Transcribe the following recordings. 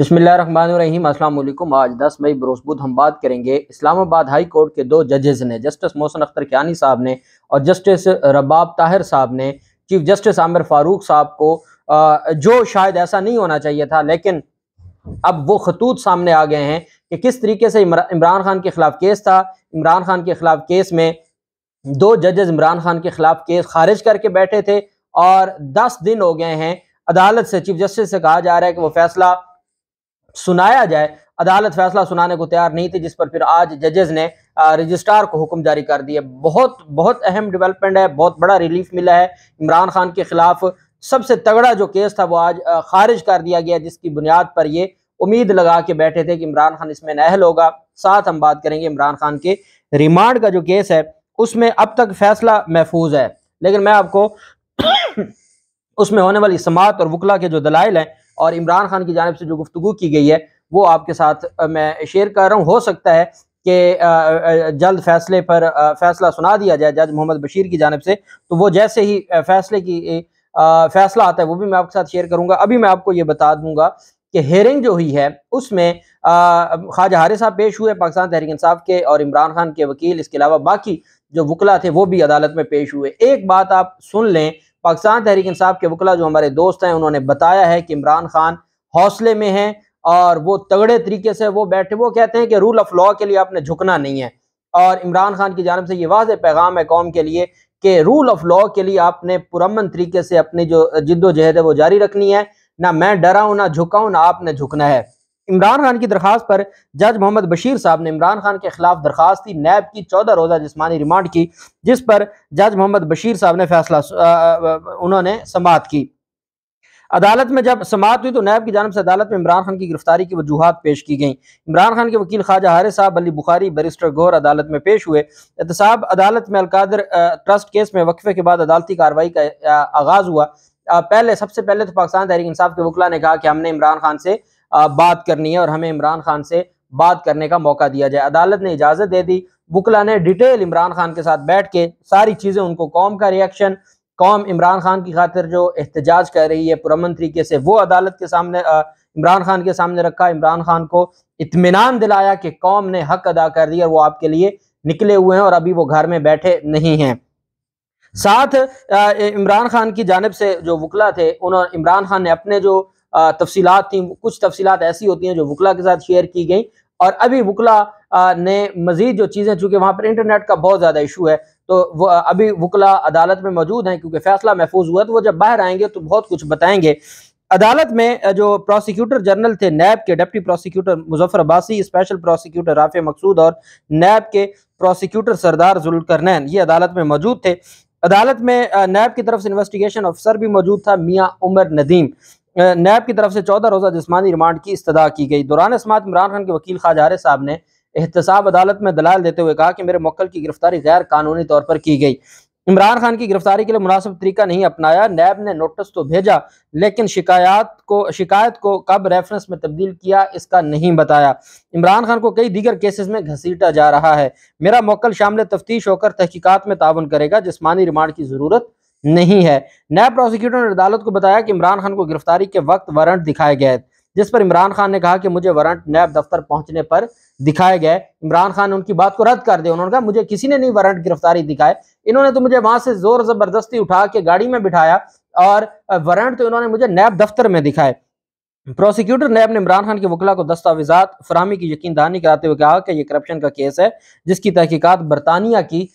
बसमिलीम अल्लाम आज 10 मई बरोसबुद हम बात करेंगे इस्लामाबाद हाई कोर्ट के दो जजेज़ ने जस्टिस मोहसन अख्तर क्यानी साहब ने और जस्टिस रबाब ताहिर साहब ने चीफ जस्टिस आमिर फ़ारूक साहब को जो शायद ऐसा नहीं होना चाहिए था लेकिन अब वो खतूत सामने आ गए हैं कि किस तरीके से इमरान खान के ख़िलाफ़ केस था इमरान खान के ख़िलाफ़ केस में दो जजेज़ इमरान खान के ख़िलाफ़ केस खारिज करके बैठे थे और दस दिन हो गए हैं अदालत से चीफ जस्टिस से कहा जा रहा है कि वो फैसला सुनाया जाए अदालत फैसला सुनाने को तैयार नहीं थी जिस पर फिर आज जजेज ने रजिस्ट्रार को हुक्म जारी कर दिया बहुत बहुत अहम डेवलपमेंट है बहुत बड़ा रिलीफ मिला है इमरान खान के खिलाफ सबसे तगड़ा जो केस था वो आज खारिज कर दिया गया जिसकी बुनियाद पर ये उम्मीद लगा के बैठे थे कि इमरान खान इसमें नहल होगा साथ हम बात करेंगे इमरान खान के रिमांड का जो केस है उसमें अब तक फैसला महफूज है लेकिन मैं आपको उसमें होने वाली समात और वकला के जो दलाइल हैं और इमरान खान की जानब से जो गुफ्तु की गई है वो आपके साथ मैं शेयर कर रहा हूँ हो सकता है कि जल्द फैसले पर फैसला सुना दिया जाए जज मोहम्मद बशीर की जानब से तो वो जैसे ही फैसले की फैसला आता है वो भी मैं आपके साथ शेयर करूंगा अभी मैं आपको ये बता दूंगा कि हेयरिंग जो हुई है उसमें ख्वाजा हारे साहब पेश हुए पाकिस्तान तहरीक इंसाफ के और इमरान खान के वकील इसके अलावा बाकी जो वकला थे वो भी अदालत में पेश हुए एक बात आप सुन लें पाकिस्तान तहरीक इंसाफ के वकला जो हमारे दोस्त हैं उन्होंने बताया है कि इमरान खान हौसले में हैं और वो तगड़े तरीके से वो बैठे वो कहते हैं कि रूल ऑफ लॉ के लिए आपने झुकना नहीं है और इमरान खान की जानब से ये वाज पैगाम है कौम के लिए कि रूल ऑफ लॉ के लिए आपने पुरमन तरीके से अपनी जो जिद्दोजहद है वो जारी रखनी है ना मैं डरा हूँ ना झुका हूँ ना आपने झुकना है इमरान खान की दरखास्त पर जज मोहम्मद बशीर साहब ने इमरान खान के खिलाफ दरखास्त थी नैब की चौदह रोज़ा जिसमानी रिमांड की जिस पर जज मोहम्मद बशीर साहब ने फैसला उन्होंने समाप्त की अदालत में जब समात हुई तो नैब की जानब से अदालत में इमरान खान की गिरफ्तारी की वजूहत पेश की गई इमरान खान के वकील ख्वाजा हारे साहब अली बुखारी बरिस्टर गौर अदालत में पेश हुए एहतसाब अदालत में अलकादर ट्रस्ट केस में वक्फे के बाद अदालती कार्रवाई का आगाज़ हुआ पहले सबसे पहले तो पाकिस्तान तहरीक इंसाफ के वकला ने कहा कि हमने इमरान खान से बात करनी है और हमें इमरान खान से बात करने का मौका दिया जाए अदालत ने इजाज़त दे दी बुकला ने डिटेल इमरान खान के साथ बैठ के सारी चीज़ें उनको कौम का रिएक्शन कौम इमरान खान की खातिर जो एहतजाज कर रही है पुरमन तरीके से वो अदालत के सामने इमरान खान के सामने रखा इमरान खान को इतमान दिलाया कि कौम ने हक अदा कर दिया और वो आपके लिए निकले हुए हैं और अभी वो घर में बैठे नहीं हैं साथ इमरान खान की जानब से जो वकला थे उन्होंने इमरान खान ने अपने जो तफसीलात थी कुछ तफसी ऐसी होती हैं जो वकला के साथ शेयर की गई और अभी वकला ने मजीद जो चीज़ें चूँकि वहाँ पर इंटरनेट का बहुत ज़्यादा इशू है तो वो अभी वकला अदालत में मौजूद हैं क्योंकि फैसला महफूज हुआ तो वो जब बाहर आएंगे तो बहुत कुछ बताएंगे अदालत में जो प्रोसिक्यूटर जनरल थे नैब के deputy prosecutor Muzaffar Abbasi special prosecutor Rafay Maqsood और नैब के प्रोसिक्यूटर सरदार जुलकरनैन ये अदालत में मौजूद थे अदालत में नैब की तरफ से इन्वेस्टिगेशन अफसर भी मौजूद था मियाँ उमर नदीम नैब की तरफ से चौदह रोज़ा जिसमानी रिमांड की इस्तः की गई दौरान इसमात इमरान खान के वकील खाजारे साहब ने एहतसाब अदालत में दलाल देते हुए कहा कि मेरे मक्ल की गिरफ्तारी गैर कानूनी तौर पर की गई इमरान खान की गिरफ्तारी के लिए मुनासिब तरीका नहीं अपनाया नैब ने नोटिस तो भेजा लेकिन शिकायत को शिकायत को कब रेफरेंस में तब्दील किया इसका नहीं बताया इमरान खान को कई दीगर केसेस में घसीटा जा रहा है मेरा मोकल शामिल तफ्तीश होकर तहकीकत में ताउन करेगा जिसमानी रिमांड की ज़रूरत नहीं है नए प्रोसिक्यूटर ने अदालत को बताया कि इमरान खान को गिरफ्तारी के वक्त वारंट दिखाए गए जिस पर इमरान खान ने कहा कि मुझे वारंट नैब दफ्तर पहुंचने पर दिखाए गए इमरान खान ने उनकी बात को रद्द कर दिया उन्होंने कहा मुझे किसी ने नहीं वारंट गिरफ्तारी दिखाए इन्होंने तो मुझे वहां से जोर जबरदस्ती उठा के गाड़ी में बिठाया और वारंट तो इन्होंने मुझे नैब दफ्तर में दिखाए प्रोसिक्यूटर नैब ने इमरान खान के वकला को दस्तावेजा फरहमी की यकीन दहानी कराते हुए कहा कि यह करप्शन का केस है जिसकी तहकीकत बरतानिया की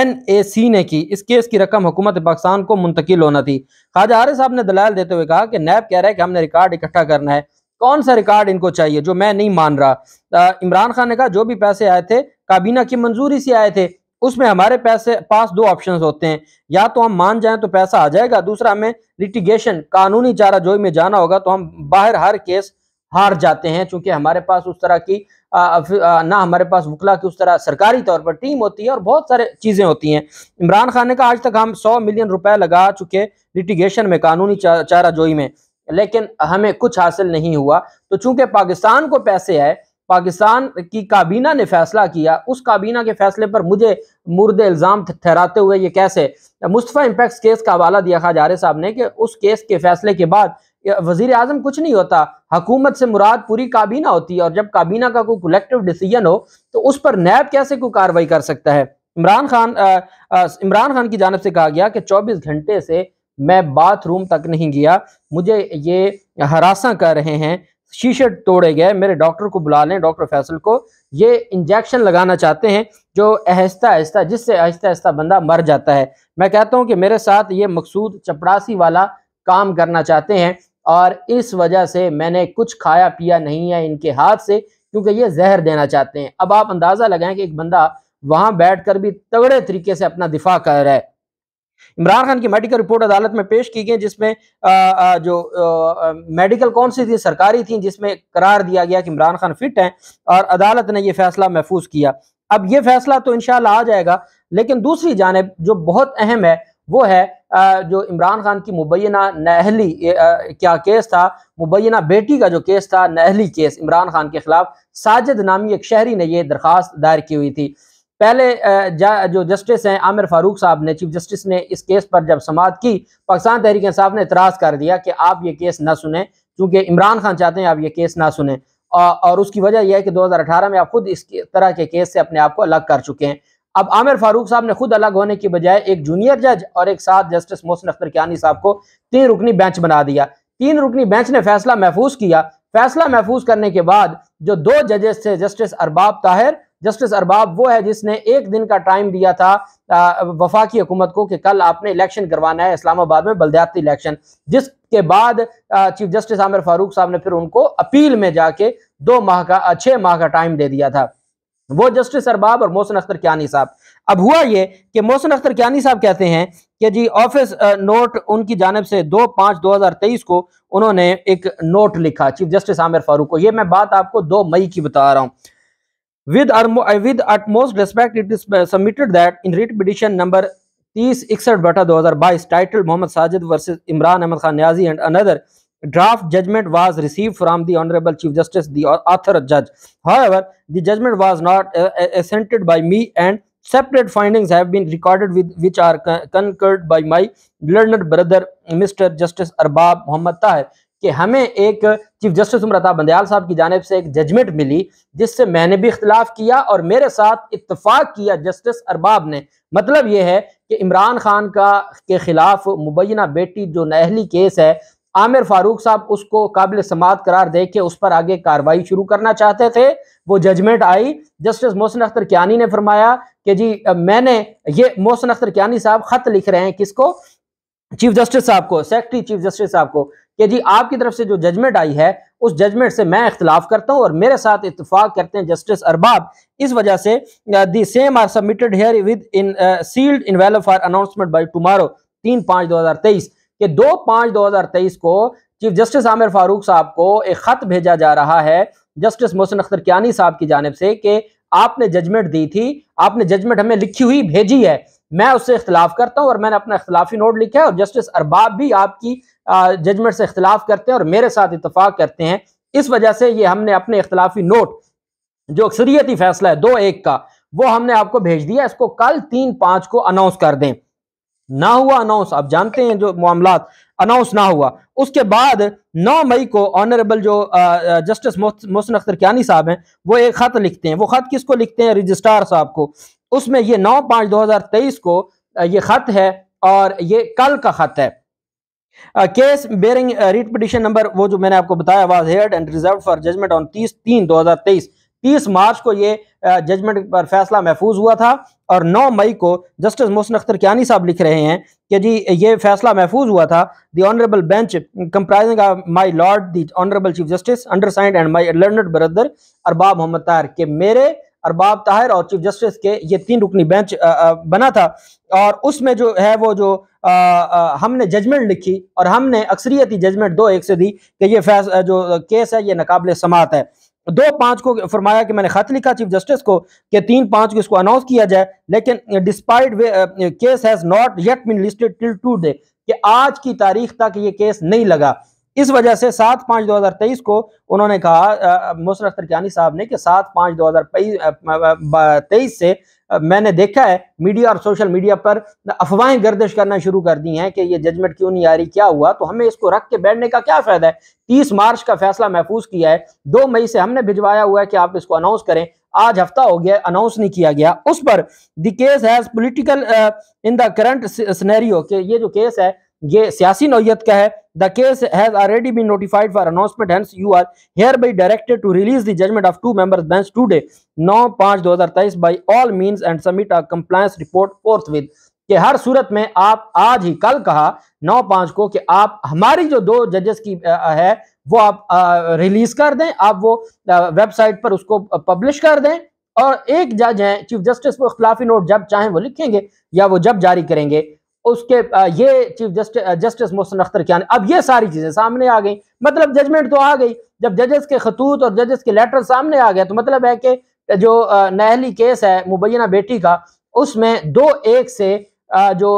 एन ए सी ने की इस केस की रकम हुकूमत पाकिस्तान को मुंतकिल होना थी ख्वाजा आर साहब ने दलाल देते हुए कहा कि नैब कह रहा है कि हमने रिकॉर्ड इकट्ठा करना है कौन सा रिकॉर्ड इनको चाहिए जो मैं नहीं मान रहा इमरान खान ने कहा जो भी पैसे आए थे काबीना की मंजूरी से आए थे उसमें हमारे पैसे पास दो ऑप्शन होते हैं या तो हम मान जाएं तो पैसा आ जाएगा दूसरा हमें लिटिगेशन कानूनी चारा जोई में जाना होगा तो हम बाहर हर केस हार जाते हैं चूंकि हमारे पास उस तरह की ना हमारे पास वकला की उस तरह सरकारी तौर पर टीम होती है और बहुत सारे चीज़ें होती हैं इमरान खान ने कहा आज तक हम सौ मिलियन रुपए लगा चुके लिटिगेशन में कानूनी चा, चारा जोई में लेकिन हमें कुछ हासिल नहीं हुआ तो चूंकि पाकिस्तान को पैसे आए पाकिस्तान की काबीना ने फैसला किया उस काबीना के फैसले पर मुझे मुर्द इल्ज़ाम ठहराते हुए ये कैसे मुस्तफ़ा इम्पैक्स केस का हवाला दिया खा जा रहे साहब ने कि उस केस के फैसले के बाद वजीर आजम कुछ नहीं होता हकूमत से मुराद पूरी काबीना होती है और जब काबीना का कोई कलेक्टिव डिसीजन हो तो उस पर नैब कैसे कोई कार्रवाई कर सकता है इमरान खान इमरान खान की जानब से कहा गया कि 24 घंटे से मैं बाथरूम तक नहीं गया मुझे ये हरासा कर रहे हैं शीशे तोड़े गए मेरे डॉक्टर को बुला लें डॉक्टर फैसल को ये इंजेक्शन लगाना चाहते हैं जो आहिस्ता आहिस्ता जिससे आहिस्ता आहिस्ता बंदा मर जाता है मैं कहता हूँ कि मेरे साथ ये मकसूद चपड़ासी वाला काम करना चाहते हैं और इस वजह से मैंने कुछ खाया पिया नहीं है इनके हाथ से क्योंकि ये जहर देना चाहते हैं अब आप अंदाज़ा लगाएं कि एक बंदा वहां बैठकर भी तगड़े तरीके से अपना दिफा कर रहा है इमरान खान की मेडिकल रिपोर्ट अदालत में पेश की गई जिसमें जो आ, मेडिकल सी थी सरकारी थी जिसमें करार दिया गया कि इमरान खान फिट हैं और अदालत ने यह फैसला महफूज किया अब ये फैसला तो इनशाला आ जाएगा लेकिन दूसरी जानब जो बहुत अहम है वो है जो इमरान खान की मुबैना नहली क्या केस था मुबैना बेटी का जो केस था नहली केस इमरान खान के खिलाफ साजिद नामी एक शहरी ने यह दरख्वास्त दायर की हुई थी पहले जो जस्टिस हैं आमिर फारूक साहब ने चीफ जस्टिस ने इस केस पर जब समात की पाकिस्तान तहरीक साहब ने इतराज़ कर दिया कि आप ये केस ना सुने क्योंकि इमरान खान चाहते हैं आप ये केस ना सुने और उसकी वजह यह है कि 2018 में आप खुद इस तरह के केस से अपने आप को अलग कर चुके हैं अब आमिर फारूक साहब ने खुद अलग होने की बजाय एक जूनियर जज और एक साथ जस्टिस मोहसिन अख्तर कियानी साहब को तीन रुकनी बेंच बना दिया तीन रुकनी बेंच ने फैसला महफूज किया फैसला महफूज करने के बाद जो दो जजेस थे जस्टिस अरबाब ताहिर जस्टिस अरबाब वो है जिसने एक दिन का टाइम दिया था वफाकी हुकूमत को कि कल आपने इलेक्शन करवाना है इस्लामाबाद में बलदयाती इलेक्शन जिसके बाद चीफ जस्टिस आमिर फारूक साहब ने फिर उनको अपील में जाके दो माह का छः माह का टाइम दे दिया था वो जस्टिस अरबाब और मोहसिन अख्तर क्यानी साहब अब हुआ ये कि मोहसिन अख्तर क्यानी साहब कहते हैं कि जी ऑफिस नोट उनकी जानब से दो पांच दो हजार तेईस को उन्होंने एक नोट लिखा चीफ जस्टिस आमिर फारूक को यह मैं बात आपको दो मई की बता रहा हूं with with utmost respect it is submitted that in writ petition number तीस इकसठ बटा दो हजार बाईस title Mohammad Sajid versus Imran Ahmed Khan Niazi and another draft judgment was received from the honorable chief justice the author judge however the judgment was not uh, assented by me and separate findings have been recorded with which are concurred by my learned brother mr justice arbab mohammad tahir कि हमें एक chief justice उम्रता Bandial साहब की जानब से एक judgement मिली जिससे मैंने भी इख्तलाफ किया और मेरे साथ इतफाक किया जस्टिस अरबाब ने मतलब यह है कि इमरान खान का के ख़िलाफ़ मुबैना बेटी जो नहली केस है आमिर फारूक साहब उसको काबिल समात करार दे के उस पर आगे कार्रवाई शुरू करना चाहते थे वो judgment I justice Mohsin Akhtar Kayani ने फरमाया कि जी मैंने ये मोहसिन अख्तर क्यानी साहब खत लिख रहे हैं किसको चीफ जस्टिस साहब को सेक्रेटरी चीफ जस्टिस साहब को कि जी आपकी तरफ से जो जजमेंट आई है उस जजमेंट से मैं इख्तलाफ करता हूँ और मेरे साथ इतफाक करते हैं जस्टिस अरबाब इस वजह से the same are submitted herewith in sealed envelope for announcement by tomorrow तीन पाँच दो हज़ार तेईस कि दो पांच दो हजार तेईस को चीफ जस्टिस आमिर फारूक साहब को एक ख़त भेजा जा रहा है जस्टिस मोहसिन अख्तर कियानी साहब की जानब से कि आपने जजमेंट दी थी आपने जजमेंट हमें लिखी हुई भेजी है मैं उससे इख्तलाफ करता हूं और मैंने अपना इख्तलाफी नोट लिखा है और जस्टिस अरबाब भी आपकी जजमेंट से इख्तलाफ करते हैं और मेरे साथ इतफाक़ करते हैं इस वजह से ये हमने अपने इख्तलाफी नोट जो अक्सरियती फैसला है दो एक का वो हमने आपको भेज दिया इसको कल तीन पांच को अनाउंस कर दें ना हुआ अनाउंस आप जानते हैं जो मामला अनाउंस ना हुआ उसके बाद 9 मई को ऑनरेबल जो जस्टिस मोहसिन अख्तर क्यानी साहब हैं वो एक ख़त लिखते हैं वो ख़त किसको लिखते हैं रजिस्ट्रार साहब को उसमें ये 9 पांच 2023 को ये ख़त है और ये कल का ख़त है case bearing writ petition number वो जो मैंने आपको बताया was heard and reserved for judgment on तीस तीन दो हजार तेईस तीस मार्च को ये जजमेंट पर फैसला महफूज हुआ था और 9 मई को जस्टिस मोहसिन अख्तर क्यानी साहब लिख रहे हैं कि जी ये फैसला महफूज हुआ था the honourable bench comprising my lord the honourable chief justice undersigned and my learned brother Arbab Mohammad Tahir के मेरे अरबाब ताहिर और चीफ जस्टिस के ये तीन रुकनी बेंच बना था और उसमें जो है वो जो आ, आ, हमने जजमेंट लिखी और हमने अक्सरियती जजमेंट दो एक से दी कि ये फैस जो केस है ये नाकबले समात है दो पांच को फरमाया कि मैंने खत लिखा चीफ जस्टिस को कि तीन पांच को इसको अनाउंस किया जाए लेकिन despite case has not yet been listed till today कि आज की तारीख तक ये केस नहीं लगा इस वजह से सात पांच दो हज़ार तेईस को उन्होंने कहा uh, uh, मुसरत तरकियानी साहब ने कि सात पांच दो हज़ार तेईस uh, से मैंने देखा है मीडिया और सोशल मीडिया पर अफवाहें गर्दिश करना शुरू कर दी हैं कि ये जजमेंट क्यों नहीं आ रही क्या हुआ तो हमें इसको रख के बैठने का क्या फ़ायदा है तीस मार्च का फैसला महफूज किया है दो मई से हमने भिजवाया हुआ है कि आप इसको अनाउंस करें आज हफ्ता हो गया अनाउंस नहीं किया गया उस पर देश has political in the current scenario के ये जो केस है ये सियासी नोयत का है the case has already been notified for announcement hence you are hereby directed to release the judgment of two members bench today 9 5 2023 by all means and submit a compliance report forthwith कि हर सूरत में आप आज ही कल कहा नौ पाँच को कि आप हमारी जो दो जजेस की है वो आप रिलीज कर दें आप वो वेबसाइट पर उसको पब्लिश कर दें और एक जज हैं चीफ जस्टिस को खिलाफी नोट जब चाहें वो लिखेंगे या वो जब जारी करेंगे उसके ये chief justice justice Mohsin Akhtar क्या अब ये सारी चीज़ें सामने आ गई मतलब जजमेंट तो आ गई जब जजेस के खतूत और जजेस के लेटर सामने आ गया तो मतलब है कि जो नहली केस है मुबैना बेटी का उसमें दो एक से जो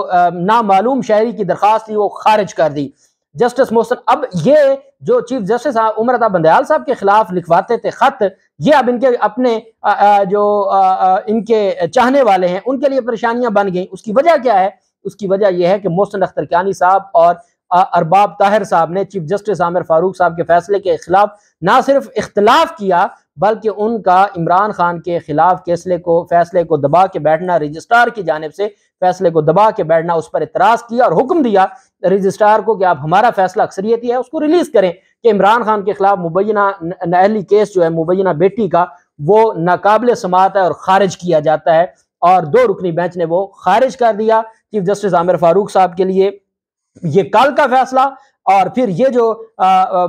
नामालूम शहरी की दरख्वास्त थी वो खारिज कर दी जस्टिस मोहसन अब ये जो चीफ जस्टिस उमर अता बंदयाल साहब के खिलाफ लिखवाते थे खत ये अब इनके अपने जो इनके चाहने वाले हैं उनके लिए परेशानियां बन गई उसकी वजह क्या है उसकी वजह यह है कि मोहसन अख्तर क्यानी साहब और अरबाब ताहिर साहब ने चीफ जस्टिस आमिर फारूक साहब के फैसले के खिलाफ ना सिर्फ इख्तलाफ किया बल्कि उनका इमरान खान के खिलाफ फैसले को फैसले को दबा के बैठना रजिस्ट्रार की जानब से फैसले को दबा के बैठना उस पर इतराज किया और हुक्म दिया रजिस्ट्रार को कि आप हमारा फैसला अक्सरियती है उसको रिलीज करें कि इमरान खान के खिलाफ मुबैना नहली केस जो है मुबैना बेटी का वो नाकबले समात है और खारिज किया जाता है और दो रुकनी बेंच ने वो खारिज कर दिया चीफ जस्टिस आमिर फारूक साहब के लिए ये कल का फैसला और फिर ये जो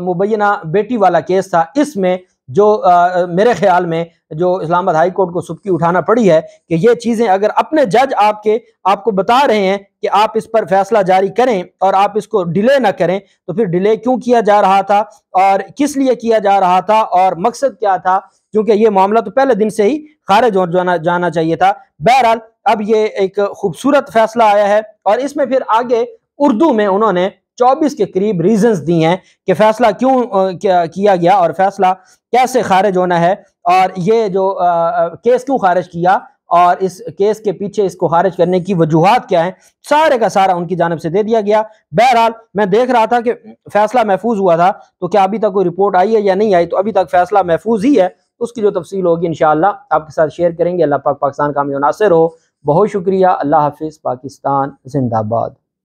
मुबैना बेटी वाला केस था इसमें जो आ, मेरे ख्याल में जो इस्लामाबाद हाई कोर्ट को सुबकी उठाना पड़ी है कि ये चीज़ें अगर अपने जज आपके आपको बता रहे हैं कि आप इस पर फैसला जारी करें और आप इसको डिले ना करें तो फिर डिले क्यों किया जा रहा था और किस लिए किया जा रहा था और मकसद क्या था क्योंकि ये मामला तो पहले दिन से ही खारिज और जाना जाना चाहिए था बहरहाल अब ये एक खूबसूरत फैसला आया है और इसमें फिर आगे उर्दू में उन्होंने 24 के करीब रीजंस दी हैं कि फैसला क्यों किया गया और फैसला कैसे खारिज होना है और ये जो आ, केस क्यों खारिज किया और इस केस के पीछे इसको खारिज करने की वजूहत क्या है सारे का सारा उनकी जानब से दे दिया गया बहरहाल मैं देख रहा था कि फैसला महफूज हुआ था तो क्या अभी तक कोई रिपोर्ट आई है या नहीं आई तो अभी तक फैसला महफूज ही है उसकी जो तफसील होगी इन आपके साथ शेयर करेंगे अल्लाह पाक पाकिस्तान का मुनासर हो बहुत शुक्रिया अल्लाह हाफिज़ पाकिस्तान जिंदाबाद